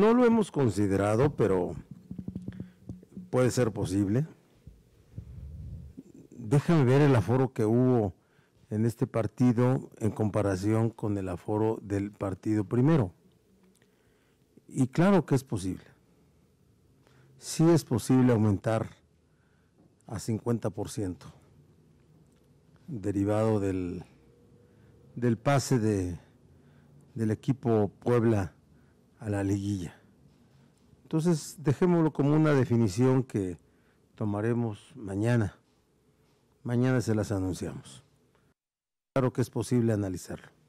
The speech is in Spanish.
no lo hemos considerado, pero puede ser posible. Déjame ver el aforo que hubo en este partido en comparación con el aforo del partido primero. Y claro que es posible. Sí es posible aumentar a 50%, derivado del, pase del equipo Puebla a la liguilla. Entonces, dejémoslo como una definición que tomaremos mañana. Mañana se las anunciamos. Claro que es posible analizarlo.